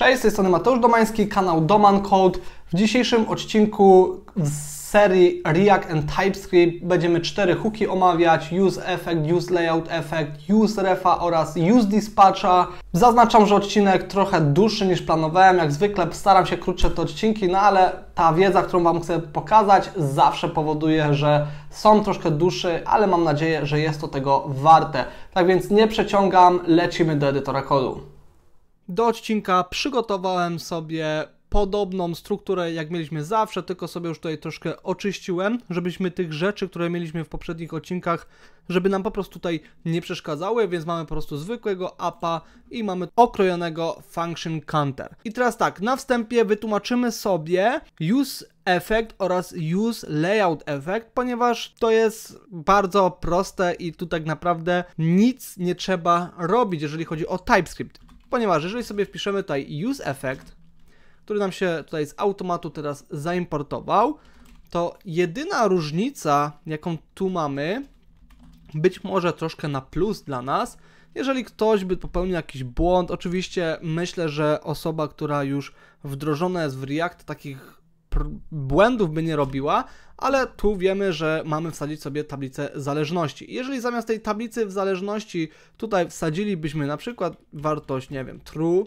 Cześć, z tej strony Mateusz Domański, kanał Doman Code. W dzisiejszym odcinku z serii React and TypeScript będziemy cztery hooki omawiać, use effect, use layout effect, use refa oraz use dispatcha. Zaznaczam, że odcinek trochę dłuższy niż planowałem, jak zwykle staram się krótsze te odcinki, no ale ta wiedza, którą Wam chcę pokazać zawsze powoduje, że są troszkę dłuższe, ale mam nadzieję, że jest to tego warte. Tak więc nie przeciągam, lecimy do edytora kodu. Do odcinka przygotowałem sobie podobną strukturę, jak mieliśmy zawsze, tylko sobie już tutaj troszkę oczyściłem, żebyśmy tych rzeczy, które mieliśmy w poprzednich odcinkach, żeby nam po prostu tutaj nie przeszkadzały, więc mamy po prostu zwykłego apa i mamy okrojonego function counter. I teraz tak, na wstępie wytłumaczymy sobie use effect oraz use layout effect, ponieważ to jest bardzo proste i tu tak naprawdę nic nie trzeba robić, jeżeli chodzi o TypeScript ponieważ jeżeli sobie wpiszemy tutaj use effect, który nam się tutaj z automatu teraz zaimportował, to jedyna różnica, jaką tu mamy, być może troszkę na plus dla nas, jeżeli ktoś by popełnił jakiś błąd, oczywiście myślę, że osoba, która już wdrożona jest w React, takich błędów by nie robiła, ale tu wiemy, że mamy wsadzić sobie tablicę zależności. Jeżeli zamiast tej tablicy w zależności tutaj wsadzilibyśmy na przykład wartość, nie wiem, true,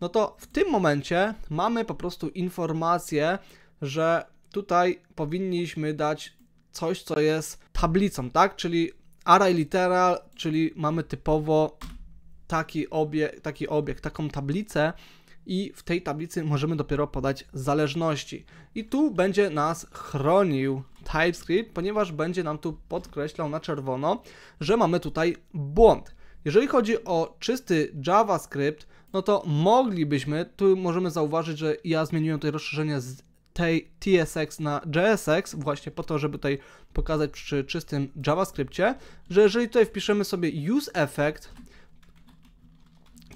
no to w tym momencie mamy po prostu informację, że tutaj powinniśmy dać coś, co jest tablicą, tak? Czyli array literal, czyli mamy typowo taki, taki obiekt, taką tablicę, i w tej tablicy możemy dopiero podać zależności. I tu będzie nas chronił TypeScript, ponieważ będzie nam tu podkreślał na czerwono, że mamy tutaj błąd. Jeżeli chodzi o czysty JavaScript, no to moglibyśmy, tu możemy zauważyć, że ja zmieniłem tutaj rozszerzenie z tej TSX na JSX, właśnie po to, żeby tutaj pokazać przy czystym JavaScriptie, że jeżeli tutaj wpiszemy sobie useEffect,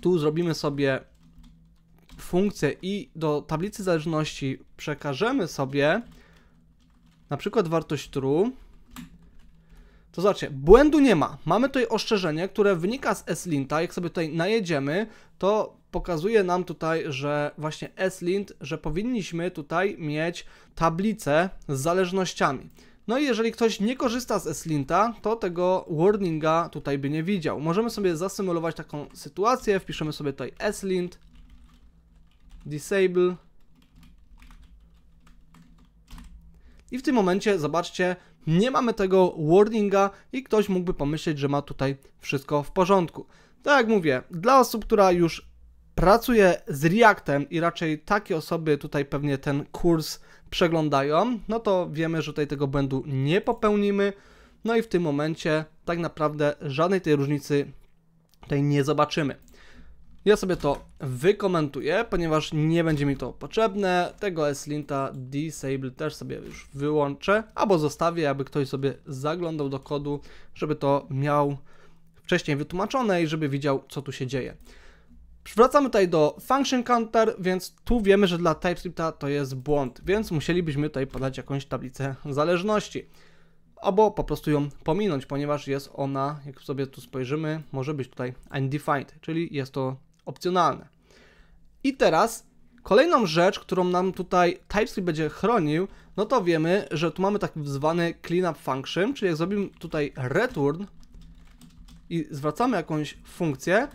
tu zrobimy sobie funkcję i do tablicy zależności przekażemy sobie na przykład wartość true, to zobaczcie, błędu nie ma. Mamy tutaj ostrzeżenie, które wynika z slinta. Jak sobie tutaj najedziemy, to pokazuje nam tutaj, że właśnie slint, że powinniśmy tutaj mieć tablicę z zależnościami. No i jeżeli ktoś nie korzysta z slinta, to tego warninga tutaj by nie widział. Możemy sobie zasymulować taką sytuację, wpiszemy sobie tutaj slint disable i w tym momencie zobaczcie, nie mamy tego warninga i ktoś mógłby pomyśleć, że ma tutaj wszystko w porządku. Tak jak mówię, dla osób, która już pracuje z Reactem i raczej takie osoby tutaj pewnie ten kurs przeglądają, no to wiemy, że tutaj tego błędu nie popełnimy. No i w tym momencie tak naprawdę żadnej tej różnicy tutaj nie zobaczymy. Ja sobie to wykomentuję, ponieważ nie będzie mi to potrzebne. Tego S-Linta Disable też sobie już wyłączę, albo zostawię, aby ktoś sobie zaglądał do kodu, żeby to miał wcześniej wytłumaczone i żeby widział, co tu się dzieje. Wracamy tutaj do function counter, więc tu wiemy, że dla TypeScripta to jest błąd, więc musielibyśmy tutaj podać jakąś tablicę zależności. Albo po prostu ją pominąć, ponieważ jest ona, jak sobie tu spojrzymy, może być tutaj undefined, czyli jest to opcjonalne. I teraz kolejną rzecz, którą nam tutaj TypeScript będzie chronił, no to wiemy, że tu mamy tak zwany cleanup function, czyli jak zrobimy tutaj return i zwracamy jakąś funkcję,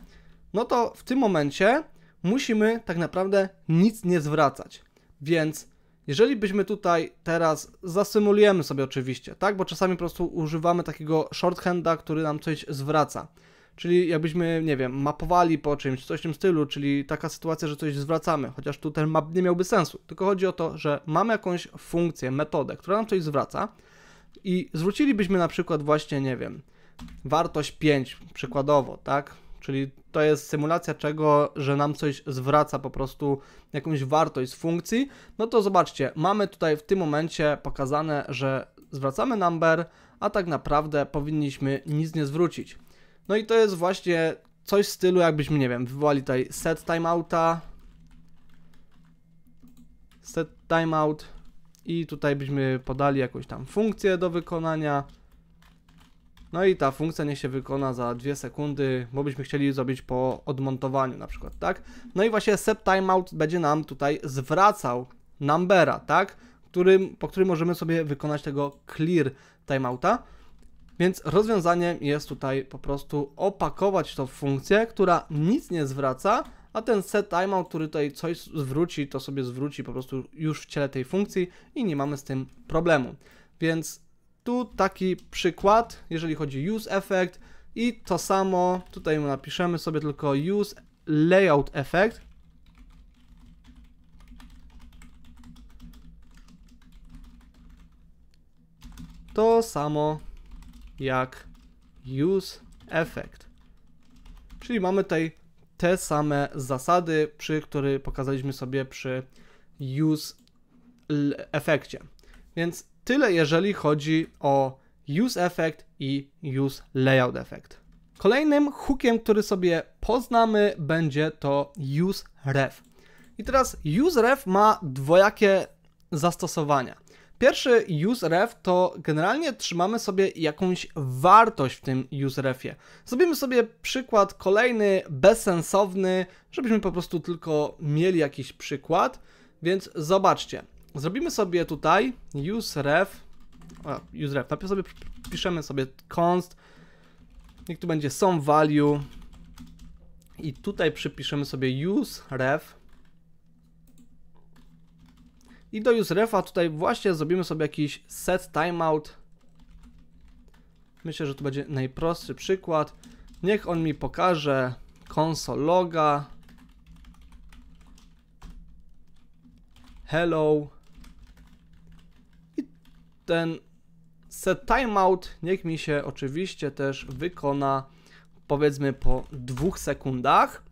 no to w tym momencie musimy tak naprawdę nic nie zwracać. Więc jeżeli byśmy tutaj teraz zasymulujemy sobie oczywiście, tak, bo czasami po prostu używamy takiego shorthanda, który nam coś zwraca. Czyli jakbyśmy, nie wiem, mapowali po czymś, coś w tym stylu, czyli taka sytuacja, że coś zwracamy, chociaż tu ten map nie miałby sensu. Tylko chodzi o to, że mamy jakąś funkcję, metodę, która nam coś zwraca i zwrócilibyśmy na przykład właśnie, nie wiem, wartość 5 przykładowo, tak? Czyli to jest symulacja czego, że nam coś zwraca po prostu jakąś wartość z funkcji. No to zobaczcie, mamy tutaj w tym momencie pokazane, że zwracamy number, a tak naprawdę powinniśmy nic nie zwrócić. No i to jest właśnie coś w stylu, jakbyśmy, nie wiem, wywołali tutaj set timeouta, set timeout i tutaj byśmy podali jakąś tam funkcję do wykonania. No i ta funkcja nie się wykona za 2 sekundy, bo byśmy chcieli zrobić po odmontowaniu na przykład, tak? No i właśnie set timeout będzie nam tutaj zwracał numbera, tak? Którym, po którym możemy sobie wykonać tego clear timeouta. Więc rozwiązaniem jest tutaj po prostu opakować to w funkcję, która nic nie zwraca, a ten set timeout, który tutaj coś zwróci, to sobie zwróci po prostu już w ciele tej funkcji i nie mamy z tym problemu. Więc tu taki przykład, jeżeli chodzi use effect i to samo, tutaj napiszemy sobie tylko use layout effect. To samo jak use effect. Czyli mamy tutaj te same zasady, przy których pokazaliśmy sobie przy use efekcie. Więc tyle jeżeli chodzi o use effect i use layout effect. Kolejnym hookiem, który sobie poznamy, będzie to use ref. I teraz use ref ma dwojakie zastosowania. Pierwszy useref to generalnie trzymamy sobie jakąś wartość w tym userefie. Zrobimy sobie przykład kolejny, bezsensowny, żebyśmy po prostu tylko mieli jakiś przykład. Więc zobaczcie, zrobimy sobie tutaj useref, a, useref, napisz sobie, piszemy sobie const, niech tu będzie some value i tutaj przypiszemy sobie useref i do userefa tutaj właśnie zrobimy sobie jakiś set timeout. Myślę, że to będzie najprostszy przykład. Niech on mi pokaże konsol loga. Hello. I ten set timeout niech mi się oczywiście też wykona powiedzmy po dwóch sekundach.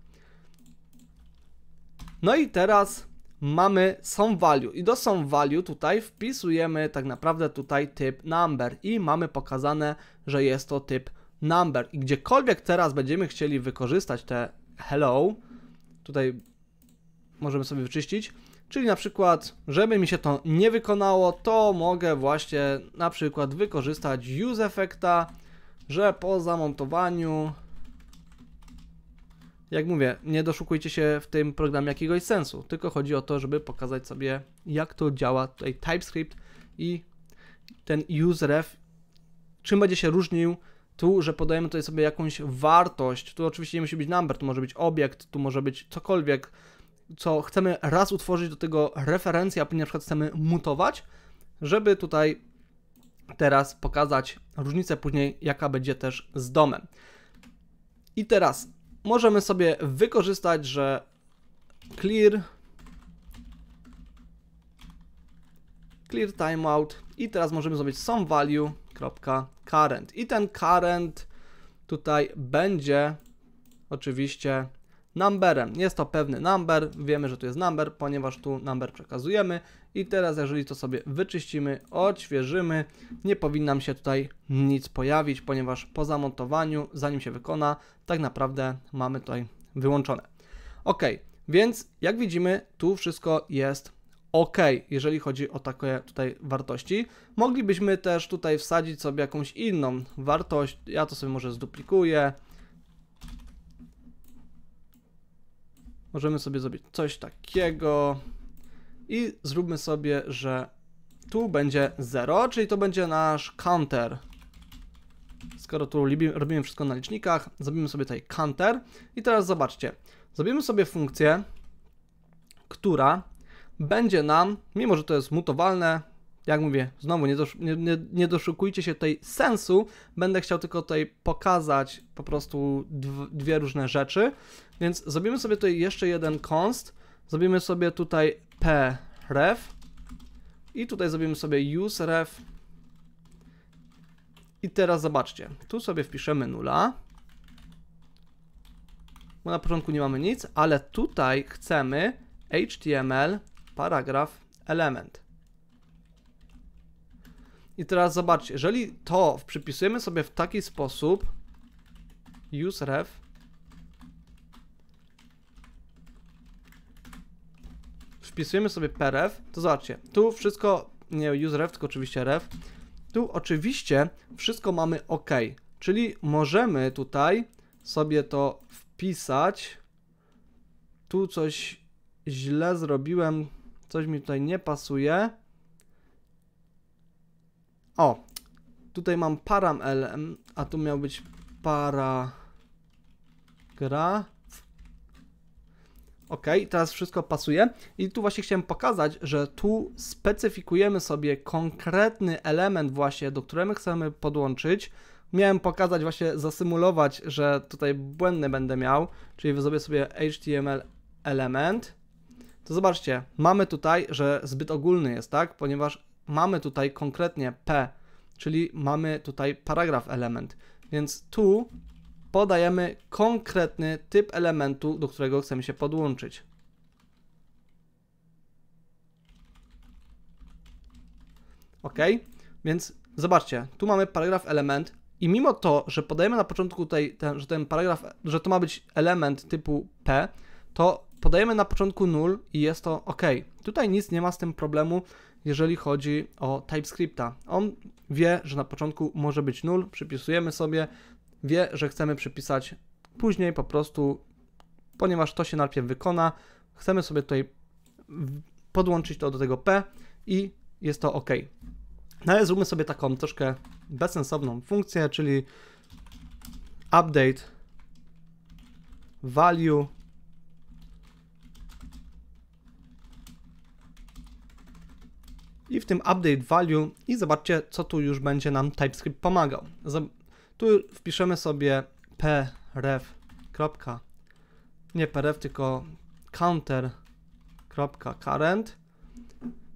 No i teraz mamy some value i do some value tutaj wpisujemy tak naprawdę tutaj typ number i mamy pokazane, że jest to typ number i gdziekolwiek teraz będziemy chcieli wykorzystać te hello, tutaj możemy sobie wyczyścić, czyli na przykład, żeby mi się to nie wykonało, to mogę właśnie na przykład wykorzystać use effecta, że po zamontowaniu jak mówię, nie doszukujcie się w tym programie jakiegoś sensu, tylko chodzi o to, żeby pokazać sobie, jak to działa tutaj TypeScript i ten useref, czym będzie się różnił tu, że podajemy tutaj sobie jakąś wartość, tu oczywiście nie musi być number, tu może być obiekt, tu może być cokolwiek, co chcemy raz utworzyć do tego referencja, a na przykład chcemy mutować, żeby tutaj teraz pokazać różnicę później, jaka będzie też z domem. I teraz możemy sobie wykorzystać, że clear clear timeout i teraz możemy zrobić some value current i ten current tutaj będzie oczywiście numberem. Jest to pewny number, wiemy, że tu jest number, ponieważ tu number przekazujemy i teraz jeżeli to sobie wyczyścimy, odświeżymy, nie powinna się tutaj nic pojawić, ponieważ po zamontowaniu, zanim się wykona, tak naprawdę mamy tutaj wyłączone. Ok, więc jak widzimy, tu wszystko jest ok, jeżeli chodzi o takie tutaj wartości. Moglibyśmy też tutaj wsadzić sobie jakąś inną wartość, ja to sobie może zduplikuję, możemy sobie zrobić coś takiego i zróbmy sobie, że tu będzie 0, czyli to będzie nasz counter. Skoro tu robimy wszystko na licznikach, zrobimy sobie tutaj counter i teraz zobaczcie, zrobimy sobie funkcję, która będzie nam, mimo że to jest mutowalne, jak mówię, znowu nie, dosz, nie, nie, nie, doszukujcie się tutaj sensu. Będę chciał tylko tutaj pokazać po prostu dwie różne rzeczy. Więc zrobimy sobie tutaj jeszcze jeden const. Zrobimy sobie tutaj pref i tutaj zrobimy sobie useref. I teraz zobaczcie, tu sobie wpiszemy nula. Bo na początku nie mamy nic, ale tutaj chcemy HTML paragraf element. I teraz zobaczcie, jeżeli to przypisujemy sobie w taki sposób use ref wpisujemy sobie pref, to zobaczcie, tu wszystko, nie use ref, tylko oczywiście ref, tu oczywiście wszystko mamy ok, czyli możemy tutaj sobie to wpisać, tu coś źle zrobiłem, coś mi tutaj nie pasuje, o, tutaj mam param LM, a tu miał być para gra. Ok, teraz wszystko pasuje i tu właśnie chciałem pokazać, że tu specyfikujemy sobie konkretny element właśnie, do którego chcemy podłączyć. Miałem pokazać właśnie, zasymulować, że tutaj błędny będę miał, czyli sobie sobie HTML element. To zobaczcie, mamy tutaj, że zbyt ogólny jest, tak? Ponieważ mamy tutaj konkretnie P, czyli mamy tutaj paragraf element, więc tu podajemy konkretny typ elementu, do którego chcemy się podłączyć. Ok, więc zobaczcie, tu mamy paragraf element i mimo to, że podajemy na początku tutaj, ten, że ten paragraf, że to ma być element typu P, to podajemy na początku null i jest to ok. Tutaj nic nie ma z tym problemu, jeżeli chodzi o TypeScripta. On wie, że na początku może być null, przypisujemy sobie, wie, że chcemy przypisać później po prostu, ponieważ to się najpierw wykona, chcemy sobie tutaj podłączyć to do tego P i jest to ok. No ale zróbmy sobie taką troszkę bezsensowną funkcję, czyli update value i w tym update value i zobaczcie, co tu już będzie nam TypeScript pomagał. Tu wpiszemy sobie pref. Nie pref, tylko counter.current.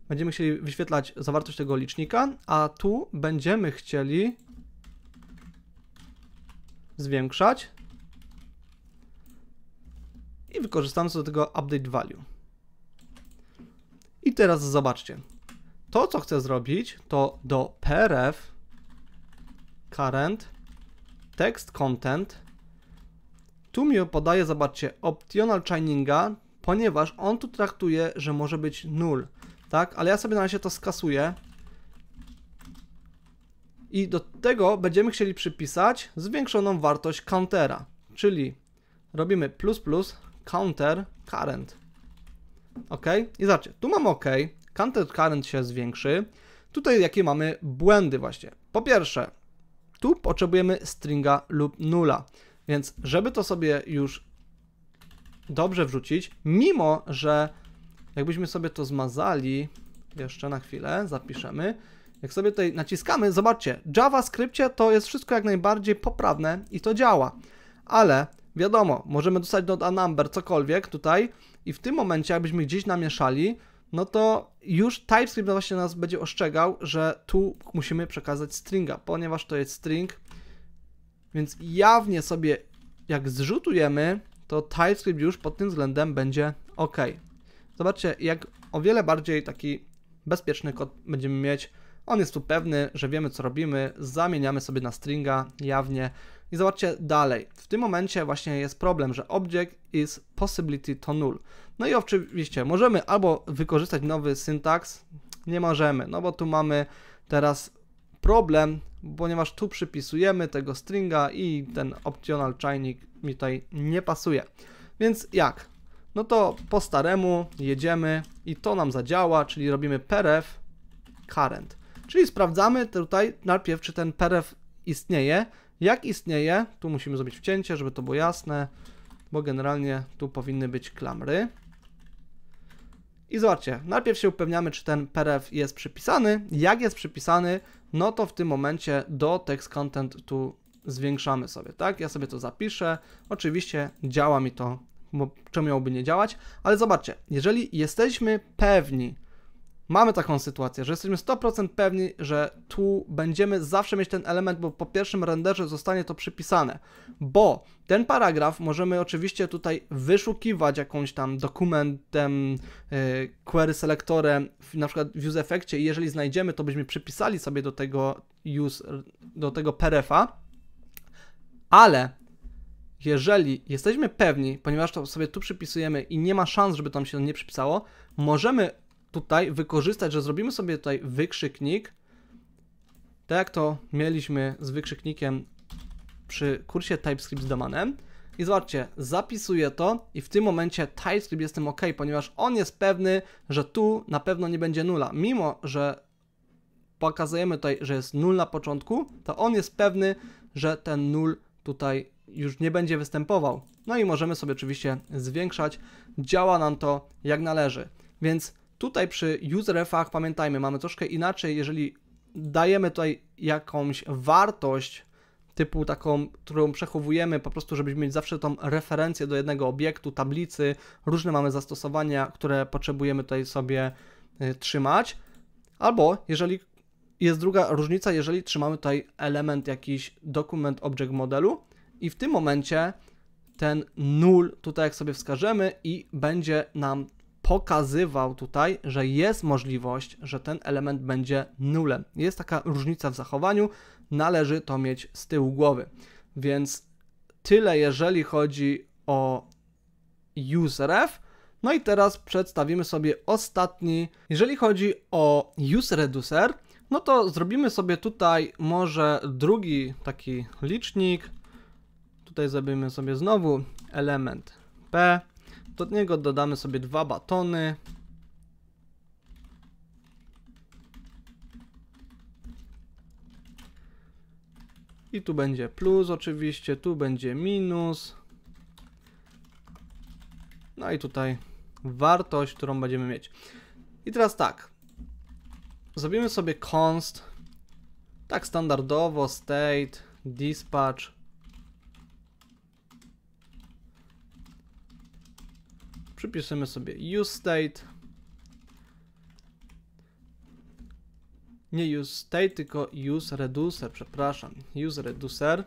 Będziemy chcieli wyświetlać zawartość tego licznika, a tu będziemy chcieli zwiększać i wykorzystamy do tego update value. I teraz zobaczcie, to, co chcę zrobić, to do PRF current text content tu mi podaje, zobaczcie, optional chininga, ponieważ on tu traktuje, że może być null, tak? Ale ja sobie na razie to skasuję. I do tego będziemy chcieli przypisać zwiększoną wartość countera, czyli robimy plus plus counter current. OK? I zobaczcie, tu mam OK, counter current się zwiększy. Tutaj jakie mamy błędy właśnie. Po pierwsze, tu potrzebujemy stringa lub nula, więc żeby to sobie już dobrze wrzucić, mimo że jakbyśmy sobie to zmazali, jeszcze na chwilę, zapiszemy, jak sobie tutaj naciskamy, zobaczcie, w JavaScriptie to jest wszystko jak najbardziej poprawne i to działa, ale wiadomo, możemy dostać do number cokolwiek tutaj i w tym momencie, jakbyśmy gdzieś namieszali, no to już TypeScript właśnie nas będzie ostrzegał, że tu musimy przekazać stringa, ponieważ to jest string, więc jawnie sobie jak zrzutujemy, to TypeScript już pod tym względem będzie ok. Zobaczcie, jak o wiele bardziej taki bezpieczny kod będziemy mieć. On jest tu pewny, że wiemy co robimy, zamieniamy sobie na stringa jawnie, i zobaczcie dalej. W tym momencie właśnie jest problem, że object is possibility to null. No i oczywiście możemy albo wykorzystać nowy syntaks, nie możemy, no bo tu mamy teraz problem, ponieważ tu przypisujemy tego stringa i ten optional czajnik mi tutaj nie pasuje. Więc jak? No to po staremu jedziemy i to nam zadziała, czyli robimy perf current. Czyli sprawdzamy tutaj najpierw, czy ten perf istnieje jak istnieje, tu musimy zrobić wcięcie, żeby to było jasne, bo generalnie tu powinny być klamry. I zobaczcie, najpierw się upewniamy, czy ten PRF jest przypisany. Jak jest przypisany, no to w tym momencie do text content tu zwiększamy sobie, tak? Ja sobie to zapiszę. Oczywiście działa mi to, bo czemu miałoby nie działać, ale zobaczcie, jeżeli jesteśmy pewni, mamy taką sytuację, że jesteśmy 100% pewni, że tu będziemy zawsze mieć ten element, bo po pierwszym renderze zostanie to przypisane, bo ten paragraf możemy oczywiście tutaj wyszukiwać jakąś tam dokumentem, yy, query selectorem, na przykład w use i jeżeli znajdziemy, to byśmy przypisali sobie do tego use, do tego perefa, ale jeżeli jesteśmy pewni, ponieważ to sobie tu przypisujemy i nie ma szans, żeby tam się nie przypisało, możemy tutaj wykorzystać, że zrobimy sobie tutaj wykrzyknik, tak jak to mieliśmy z wykrzyknikiem przy kursie TypeScript z domanem. I zobaczcie, zapisuję to i w tym momencie TypeScript jestem ok, ponieważ on jest pewny, że tu na pewno nie będzie nula. Mimo, że pokazujemy tutaj, że jest nul na początku, to on jest pewny, że ten nul tutaj już nie będzie występował. No i możemy sobie oczywiście zwiększać. Działa nam to jak należy. Więc Tutaj przy userefach pamiętajmy, mamy troszkę inaczej, jeżeli dajemy tutaj jakąś wartość typu taką, którą przechowujemy po prostu, żebyśmy mieli zawsze tą referencję do jednego obiektu, tablicy, różne mamy zastosowania, które potrzebujemy tutaj sobie y, trzymać, albo jeżeli jest druga różnica, jeżeli trzymamy tutaj element jakiś dokument object modelu i w tym momencie ten null tutaj jak sobie wskażemy i będzie nam pokazywał tutaj, że jest możliwość, że ten element będzie nulem. Jest taka różnica w zachowaniu, należy to mieć z tyłu głowy. Więc tyle, jeżeli chodzi o useref. No i teraz przedstawimy sobie ostatni. Jeżeli chodzi o useReducer, no to zrobimy sobie tutaj może drugi taki licznik. Tutaj zrobimy sobie znowu element P do niego dodamy sobie dwa batony. I tu będzie plus oczywiście, tu będzie minus. No i tutaj wartość, którą będziemy mieć. I teraz tak. Zrobimy sobie const tak standardowo state dispatch przypiszemy sobie use state. Nie use state, tylko use reducer, przepraszam, use reducer.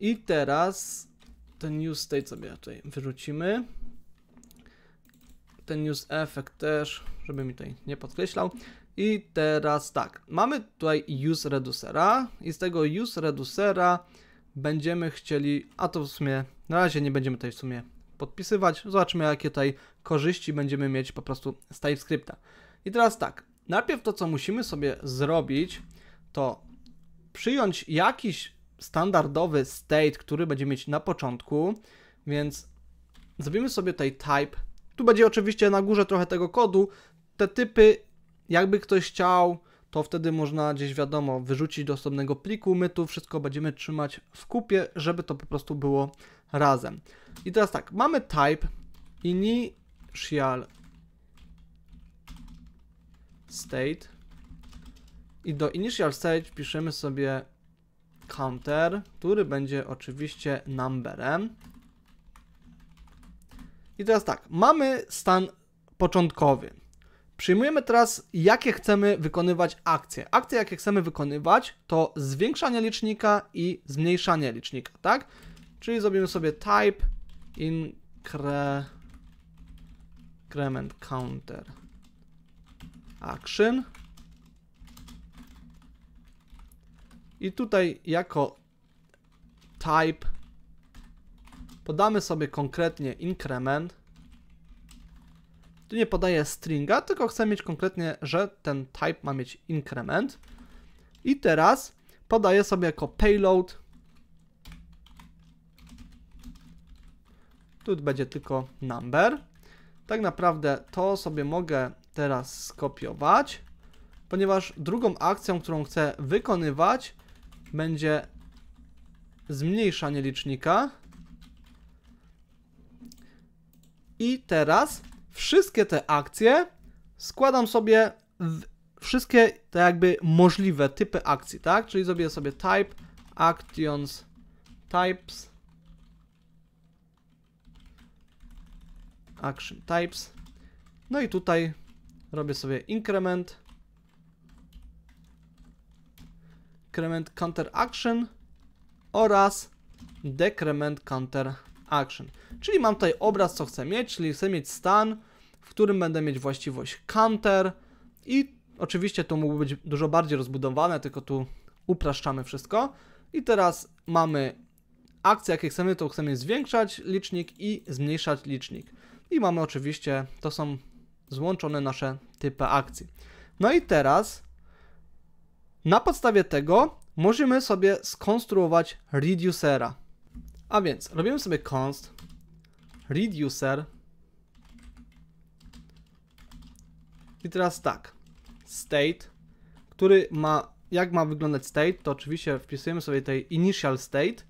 I teraz ten use state sobie tutaj wyrzucimy. Ten use effect też, żeby mi tutaj nie podkreślał. I teraz tak, mamy tutaj use reducera i z tego use reducera będziemy chcieli, a to w sumie, na razie nie będziemy tutaj w sumie podpisywać. Zobaczmy, jakie tutaj korzyści będziemy mieć po prostu z TypeScripta. I teraz tak, najpierw to, co musimy sobie zrobić, to przyjąć jakiś standardowy state, który będzie mieć na początku, więc zrobimy sobie tutaj type. Tu będzie oczywiście na górze trochę tego kodu. Te typy, jakby ktoś chciał to wtedy można gdzieś wiadomo wyrzucić do osobnego pliku. My tu wszystko będziemy trzymać w kupie, żeby to po prostu było razem. I teraz tak, mamy type initial state i do initial state piszemy sobie counter, który będzie oczywiście numberem. I teraz tak, mamy stan początkowy. Przyjmujemy teraz, jakie chcemy wykonywać akcje. Akcje, jakie chcemy wykonywać, to zwiększanie licznika i zmniejszanie licznika, tak? Czyli zrobimy sobie type increment counter action. I tutaj jako type podamy sobie konkretnie increment tu nie podaję stringa, tylko chcę mieć konkretnie, że ten type ma mieć increment I teraz podaję sobie jako payload. Tu będzie tylko number. Tak naprawdę to sobie mogę teraz skopiować, ponieważ drugą akcją, którą chcę wykonywać będzie zmniejszanie licznika. I teraz wszystkie te akcje składam sobie w wszystkie te jakby możliwe typy akcji, tak? Czyli zrobię sobie type, actions, types, action types. No i tutaj robię sobie increment, increment counter action oraz decrement counter action. Czyli mam tutaj obraz, co chcę mieć, czyli chcę mieć stan, w którym będę mieć właściwość counter i oczywiście to mógłby być dużo bardziej rozbudowane, tylko tu upraszczamy wszystko. I teraz mamy akcje, jakie chcemy, to chcemy zwiększać licznik i zmniejszać licznik. I mamy oczywiście, to są złączone nasze typy akcji. No i teraz na podstawie tego możemy sobie skonstruować reducera. A więc robimy sobie const reducer i teraz tak state, który ma jak ma wyglądać state, to oczywiście wpisujemy sobie tutaj initial state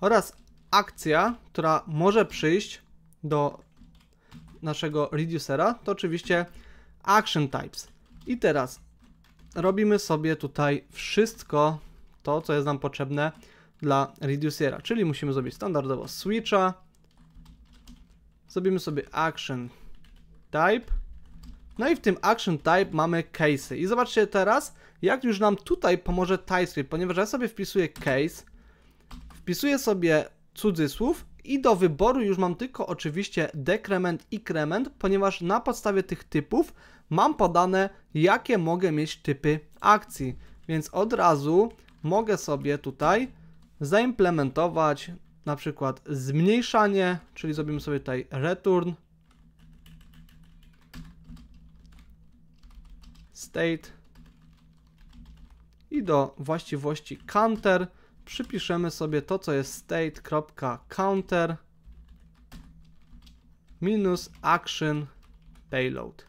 oraz akcja, która może przyjść do naszego reducera, to oczywiście action types. I teraz robimy sobie tutaj wszystko to, co jest nam potrzebne, dla reducera, czyli musimy zrobić standardowo switcha, zrobimy sobie action type, no i w tym action type mamy case'y. I zobaczcie teraz, jak już nam tutaj pomoże TypeScript, ponieważ ja sobie wpisuję case, wpisuję sobie cudzysłów i do wyboru już mam tylko oczywiście dekrement i krement, ponieważ na podstawie tych typów mam podane, jakie mogę mieć typy akcji. Więc od razu mogę sobie tutaj zaimplementować na przykład zmniejszanie, czyli zrobimy sobie tutaj return state i do właściwości counter przypiszemy sobie to, co jest state.counter minus action payload.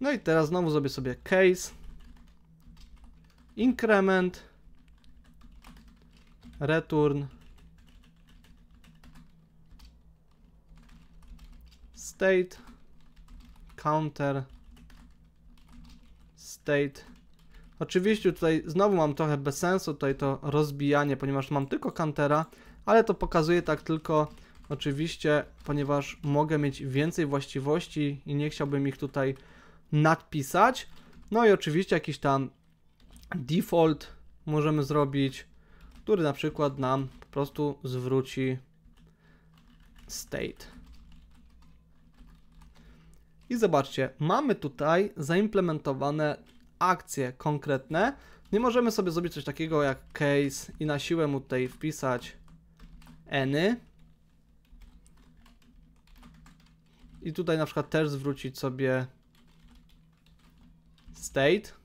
No i teraz znowu zrobię sobie case increment, return, state, counter, state. Oczywiście tutaj znowu mam trochę bez sensu tutaj to rozbijanie, ponieważ mam tylko countera, ale to pokazuje tak tylko oczywiście, ponieważ mogę mieć więcej właściwości i nie chciałbym ich tutaj nadpisać. No i oczywiście jakiś tam default możemy zrobić, który na przykład nam po prostu zwróci state. I zobaczcie, mamy tutaj zaimplementowane akcje konkretne. Nie możemy sobie zrobić coś takiego jak case i na siłę mu tutaj wpisać any. I tutaj na przykład też zwrócić sobie state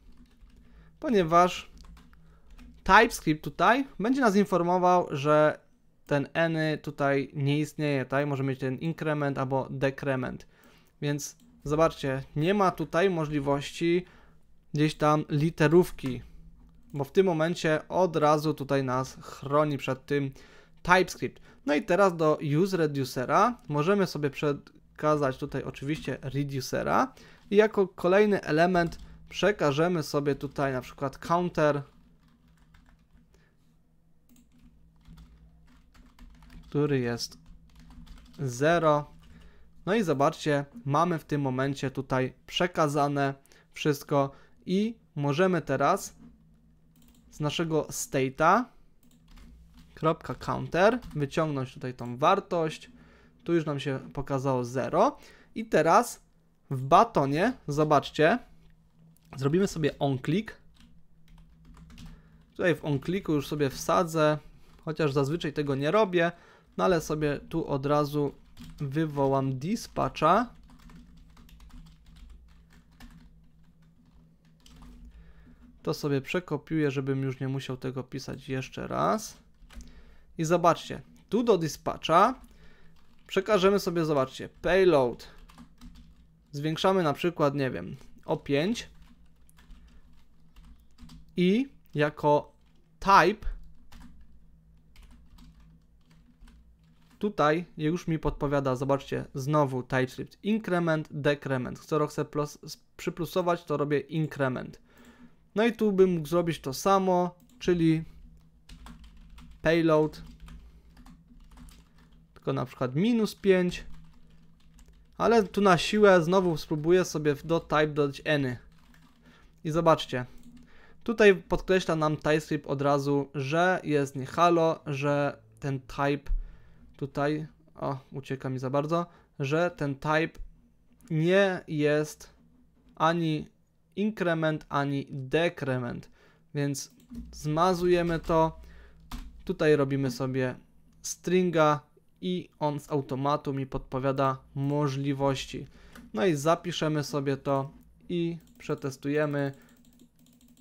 ponieważ TypeScript tutaj będzie nas informował, że ten any tutaj nie istnieje, tutaj może mieć ten inkrement albo dekrement. Więc zobaczcie, nie ma tutaj możliwości gdzieś tam literówki, bo w tym momencie od razu tutaj nas chroni przed tym TypeScript. No i teraz do useReducera możemy sobie przekazać tutaj oczywiście reducera i jako kolejny element Przekażemy sobie tutaj na przykład counter, który jest 0. No i zobaczcie, mamy w tym momencie tutaj przekazane wszystko i możemy teraz z naszego state'a .counter wyciągnąć tutaj tą wartość. Tu już nam się pokazało 0 i teraz w batonie, zobaczcie, Zrobimy sobie onclick. Tutaj w onclicku już sobie wsadzę, chociaż zazwyczaj tego nie robię, no ale sobie tu od razu wywołam dispatcha. To sobie przekopiuję, żebym już nie musiał tego pisać jeszcze raz. I zobaczcie, tu do dispatcha przekażemy sobie, zobaczcie, payload. Zwiększamy na przykład, nie wiem, o 5 i jako type tutaj już mi podpowiada, zobaczcie, znowu TypeScript, increment, decrement. Co chcę plus, przyplusować, to robię increment. No i tu bym mógł zrobić to samo, czyli payload, tylko na przykład minus 5, ale tu na siłę znowu spróbuję sobie do type dodać any. I zobaczcie, Tutaj podkreśla nam TypeScript od razu, że jest nie halo, że ten type tutaj, o ucieka mi za bardzo, że ten type nie jest ani increment ani decrement, więc zmazujemy to, tutaj robimy sobie stringa i on z automatu mi podpowiada możliwości. No i zapiszemy sobie to i przetestujemy.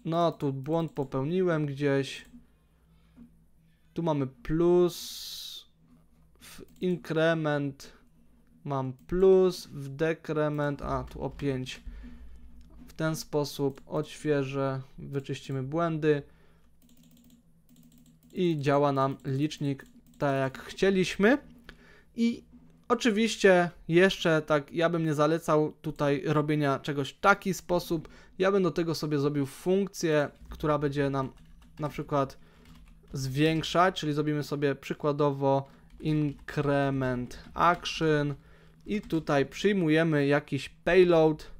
No, tu błąd popełniłem gdzieś. Tu mamy plus. W increment mam plus. W dekrement, a tu o 5. W ten sposób odświeżę, wyczyścimy błędy. I działa nam licznik tak jak chcieliśmy. I Oczywiście jeszcze tak ja bym nie zalecał tutaj robienia czegoś w taki sposób. Ja bym do tego sobie zrobił funkcję, która będzie nam na przykład zwiększać, czyli zrobimy sobie przykładowo increment action i tutaj przyjmujemy jakiś payload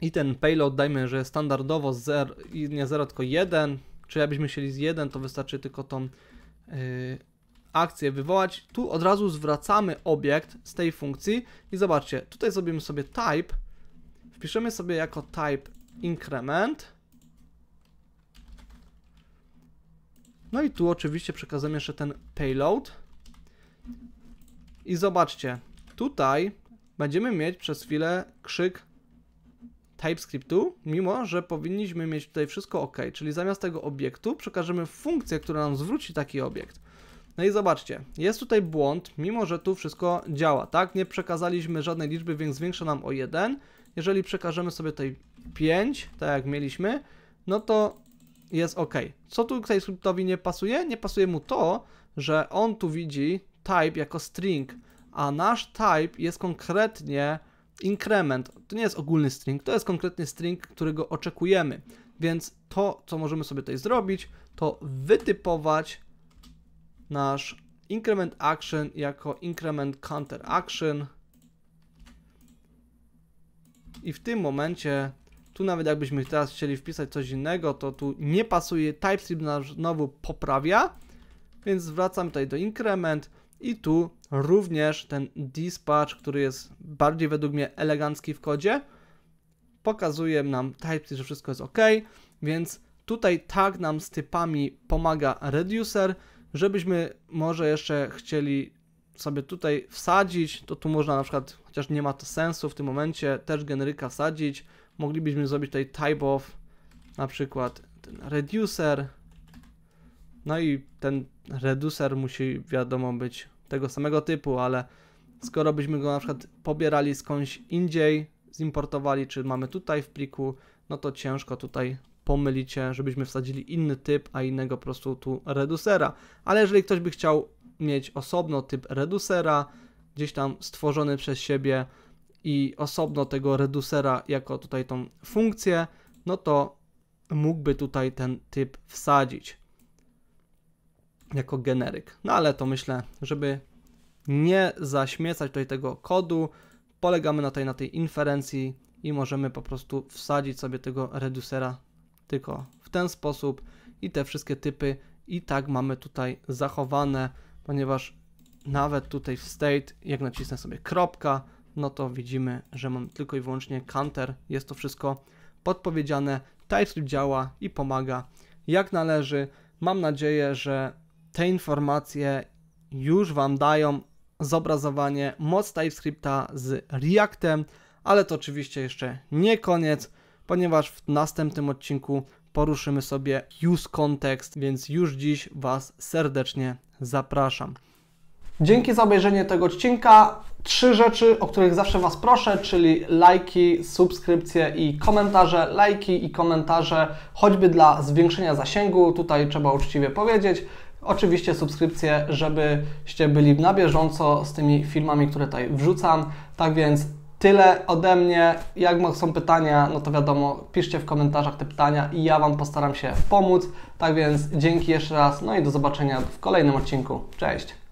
i ten payload dajmy, że standardowo 0, nie 0 tylko 1, czy jakbyśmy chcieli z 1 to wystarczy tylko tą Y, akcję wywołać, tu od razu zwracamy obiekt z tej funkcji i zobaczcie, tutaj zrobimy sobie type, wpiszemy sobie jako type increment, no i tu oczywiście przekazujemy jeszcze ten payload i zobaczcie, tutaj będziemy mieć przez chwilę krzyk TypeScriptu, mimo że powinniśmy mieć tutaj wszystko ok, czyli zamiast tego obiektu przekażemy funkcję, która nam zwróci taki obiekt. No i zobaczcie, jest tutaj błąd, mimo że tu wszystko działa, tak? Nie przekazaliśmy żadnej liczby, więc zwiększa nam o 1. Jeżeli przekażemy sobie tutaj 5, tak jak mieliśmy, no to jest ok. Co tu TypeScriptowi nie pasuje? Nie pasuje mu to, że on tu widzi type jako string, a nasz type jest konkretnie inkrement to nie jest ogólny string, to jest konkretny string, którego oczekujemy. Więc to, co możemy sobie tutaj zrobić, to wytypować nasz increment action jako increment counter action. I w tym momencie, tu nawet jakbyśmy teraz chcieli wpisać coś innego, to tu nie pasuje, TypeScript nasz znowu poprawia, więc wracam tutaj do increment i tu również ten dispatch, który jest bardziej według mnie elegancki w kodzie, pokazuje nam type, że wszystko jest ok, więc tutaj tak nam z typami pomaga reducer, żebyśmy może jeszcze chcieli sobie tutaj wsadzić, to tu można na przykład, chociaż nie ma to sensu w tym momencie, też generyka wsadzić, moglibyśmy zrobić tutaj type of na przykład ten reducer, no i ten reducer musi wiadomo być tego samego typu, ale skoro byśmy go na przykład pobierali skądś indziej, zimportowali, czy mamy tutaj w pliku, no to ciężko tutaj pomylicie, żebyśmy wsadzili inny typ, a innego po prostu tu redusera. Ale jeżeli ktoś by chciał mieć osobno typ redusera, gdzieś tam stworzony przez siebie i osobno tego redusera jako tutaj tą funkcję, no to mógłby tutaj ten typ wsadzić jako generyk. No ale to myślę, żeby nie zaśmiecać tutaj tego kodu, polegamy na tej, na tej inferencji i możemy po prostu wsadzić sobie tego reducera tylko w ten sposób i te wszystkie typy i tak mamy tutaj zachowane, ponieważ nawet tutaj w state, jak nacisnę sobie kropka, no to widzimy, że mam tylko i wyłącznie counter, jest to wszystko podpowiedziane, TypeScript działa i pomaga jak należy. Mam nadzieję, że te informacje już Wam dają zobrazowanie moc TypeScripta z Reactem, ale to oczywiście jeszcze nie koniec, ponieważ w następnym odcinku poruszymy sobie use context, więc już dziś Was serdecznie zapraszam. Dzięki za obejrzenie tego odcinka. Trzy rzeczy, o których zawsze Was proszę, czyli lajki, subskrypcje i komentarze. Lajki i komentarze choćby dla zwiększenia zasięgu, tutaj trzeba uczciwie powiedzieć. Oczywiście subskrypcję, żebyście byli na bieżąco z tymi filmami, które tutaj wrzucam. Tak więc tyle ode mnie. Jak są pytania, no to wiadomo, piszcie w komentarzach te pytania i ja Wam postaram się pomóc. Tak więc dzięki jeszcze raz, no i do zobaczenia w kolejnym odcinku. Cześć!